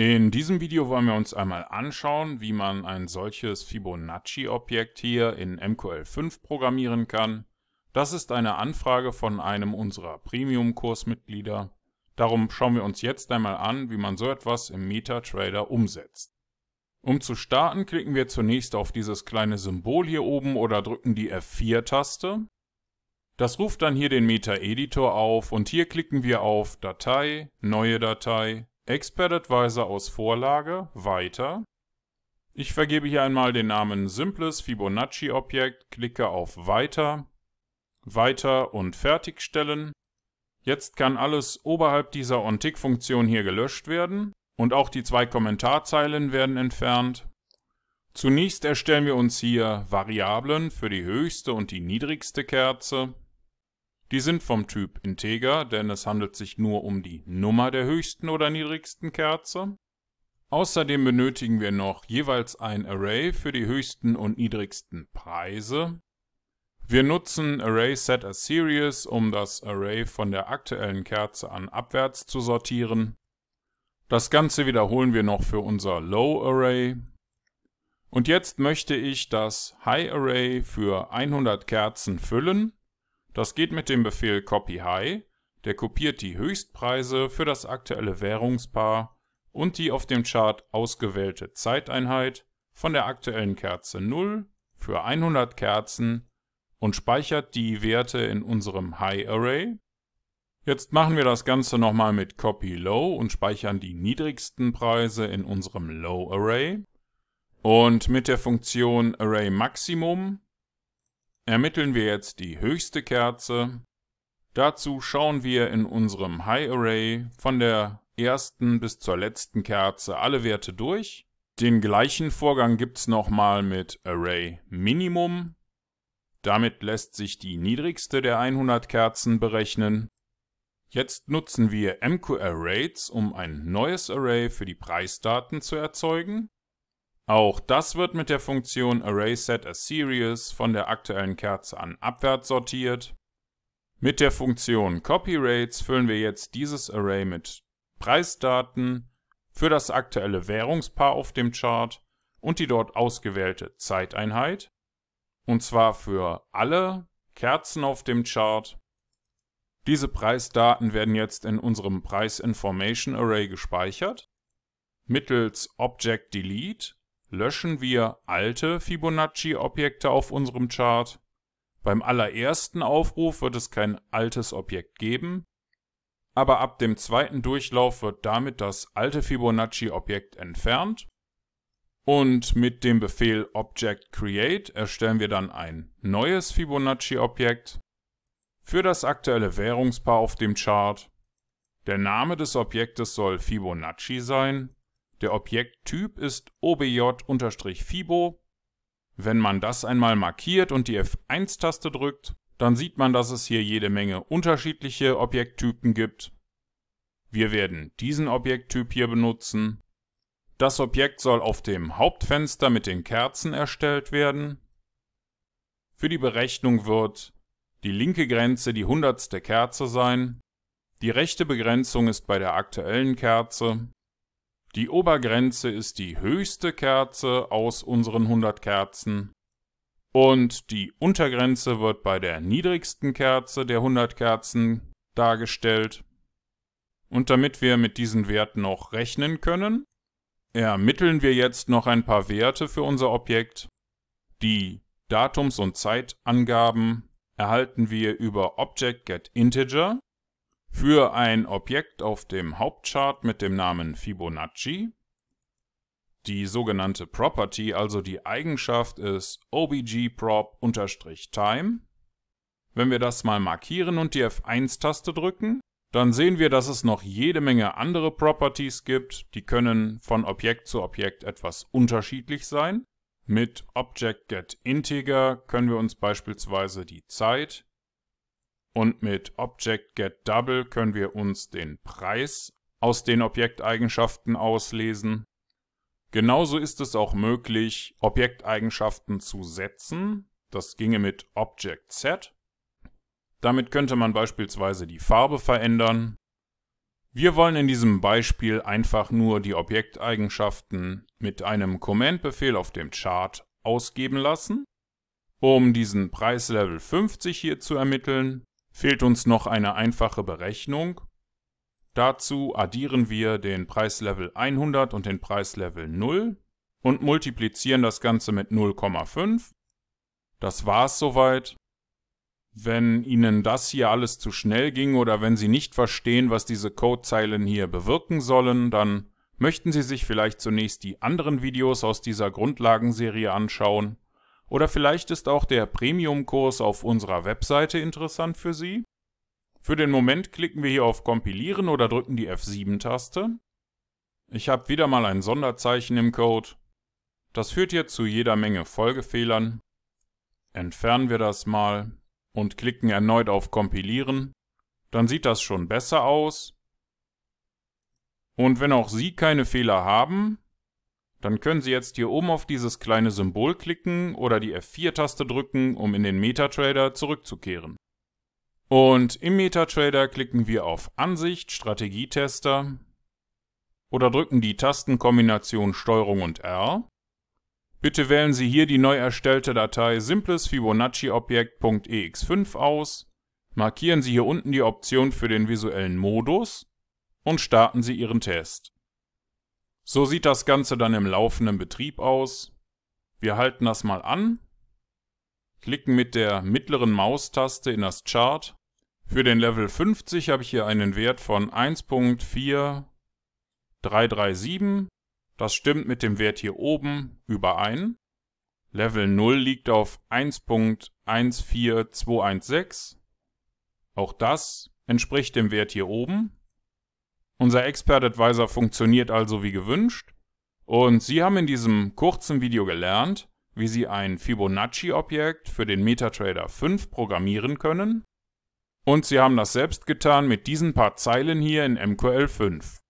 In diesem Video wollen wir uns einmal anschauen, wie man ein solches Fibonacci-Objekt hier in MQL5 programmieren kann. Das ist eine Anfrage von einem unserer Premium-Kursmitglieder. Darum schauen wir uns jetzt einmal an, wie man so etwas im MetaTrader umsetzt. Um zu starten, klicken wir zunächst auf dieses kleine Symbol hier oben oder drücken die F4-Taste. Das ruft dann hier den Meta-Editor auf und hier klicken wir auf Datei, Neue Datei, Expert Advisor aus Vorlage, weiter. Ich vergebe hier einmal den Namen simples Fibonacci-Objekt, klicke auf Weiter, Weiter und Fertigstellen. Jetzt kann alles oberhalb dieser OnTick-Funktion hier gelöscht werden und auch die zwei Kommentarzeilen werden entfernt. Zunächst erstellen wir uns hier Variablen für die höchste und die niedrigste Kerze. Die sind vom Typ integer, denn es handelt sich nur um die Nummer der höchsten oder niedrigsten Kerze. Außerdem benötigen wir noch jeweils ein Array für die höchsten und niedrigsten Preise. Wir nutzen Array Set as Series, um das Array von der aktuellen Kerze an abwärts zu sortieren. Das Ganze wiederholen wir noch für unser Low Array. Und jetzt möchte ich das High Array für 100 Kerzen füllen. Das geht mit dem Befehl copy high, der kopiert die Höchstpreise für das aktuelle Währungspaar und die auf dem Chart ausgewählte Zeiteinheit von der aktuellen Kerze 0 für 100 Kerzen und speichert die Werte in unserem High Array. Jetzt machen wir das Ganze nochmal mit Copy Low und speichern die niedrigsten Preise in unserem Low Array. Und mit der Funktion Array Maximum ermitteln wir jetzt die höchste Kerze. Dazu schauen wir in unserem High Array von der ersten bis zur letzten Kerze alle Werte durch. Den gleichen Vorgang gibt's nochmal mit Array Minimum. Damit lässt sich die niedrigste der 100 Kerzen berechnen. Jetzt nutzen wir MQR Rates, um ein neues Array für die Preisdaten zu erzeugen. Auch das wird mit der Funktion ArraySetAsSeries von der aktuellen Kerze an abwärts sortiert. Mit der Funktion CopyRates füllen wir jetzt dieses Array mit Preisdaten für das aktuelle Währungspaar auf dem Chart und die dort ausgewählte Zeiteinheit, und zwar für alle Kerzen auf dem Chart. Diese Preisdaten werden jetzt in unserem Price Information Array gespeichert. Mittels Object Delete Löschen wir alte Fibonacci-Objekte auf unserem Chart. Beim allerersten Aufruf wird es kein altes Objekt geben, aber ab dem zweiten Durchlauf wird damit das alte Fibonacci-Objekt entfernt und mit dem Befehl Object Create erstellen wir dann ein neues Fibonacci-Objekt für das aktuelle Währungspaar auf dem Chart. Der Name des Objektes soll Fibonacci sein der Objekttyp ist obj-fibo. Wenn man das einmal markiert und die F1-Taste drückt, dann sieht man, dass es hier jede Menge unterschiedliche Objekttypen gibt. Wir werden diesen Objekttyp hier benutzen. Das Objekt soll auf dem Hauptfenster mit den Kerzen erstellt werden. Für die Berechnung wird die linke Grenze die hundertste Kerze sein. Die rechte Begrenzung ist bei der aktuellen Kerze. Die Obergrenze ist die höchste Kerze aus unseren 100 Kerzen. Und die Untergrenze wird bei der niedrigsten Kerze der 100 Kerzen dargestellt. Und damit wir mit diesen Werten noch rechnen können, ermitteln wir jetzt noch ein paar Werte für unser Objekt. Die Datums- und Zeitangaben erhalten wir über Object Get Integer für ein Objekt auf dem Hauptchart mit dem Namen Fibonacci, die sogenannte Property, also die Eigenschaft ist obgprop-time. Wenn wir das mal markieren und die F1-Taste drücken, dann sehen wir, dass es noch jede Menge andere Properties gibt, die können von Objekt zu Objekt etwas unterschiedlich sein. Mit Object Get Integer können wir uns beispielsweise die Zeit und mit Object Get Double können wir uns den Preis aus den Objekteigenschaften auslesen. Genauso ist es auch möglich, Objekteigenschaften zu setzen. Das ginge mit Object Set. Damit könnte man beispielsweise die Farbe verändern. Wir wollen in diesem Beispiel einfach nur die Objekteigenschaften mit einem Command-Befehl auf dem Chart ausgeben lassen. Um diesen Preis Level 50 hier zu ermitteln, Fehlt uns noch eine einfache Berechnung. Dazu addieren wir den Preislevel 100 und den Preislevel 0 und multiplizieren das Ganze mit 0,5. Das war's soweit. Wenn Ihnen das hier alles zu schnell ging oder wenn Sie nicht verstehen, was diese Codezeilen hier bewirken sollen, dann möchten Sie sich vielleicht zunächst die anderen Videos aus dieser Grundlagenserie anschauen oder vielleicht ist auch der Premium-Kurs auf unserer Webseite interessant für Sie? Für den Moment klicken wir hier auf Kompilieren oder drücken die F7-Taste. Ich habe wieder mal ein Sonderzeichen im Code. Das führt hier zu jeder Menge Folgefehlern. Entfernen wir das mal und klicken erneut auf Kompilieren. Dann sieht das schon besser aus. Und wenn auch Sie keine Fehler haben, dann können Sie jetzt hier oben auf dieses kleine Symbol klicken oder die F4-Taste drücken, um in den MetaTrader zurückzukehren. Und im MetaTrader klicken wir auf Ansicht, Strategietester oder drücken die Tastenkombination Strg und R. Bitte wählen Sie hier die neu erstellte Datei simples Fibonacci-Objekt.ex5 aus, markieren Sie hier unten die Option für den visuellen Modus und starten Sie Ihren Test. So sieht das Ganze dann im laufenden Betrieb aus. Wir halten das mal an, klicken mit der mittleren Maustaste in das Chart. Für den Level 50 habe ich hier einen Wert von 1.4337. Das stimmt mit dem Wert hier oben überein. Level 0 liegt auf 1.14216. Auch das entspricht dem Wert hier oben. Unser Expert Advisor funktioniert also wie gewünscht und Sie haben in diesem kurzen Video gelernt, wie Sie ein Fibonacci-Objekt für den MetaTrader 5 programmieren können und Sie haben das selbst getan mit diesen paar Zeilen hier in MQL5.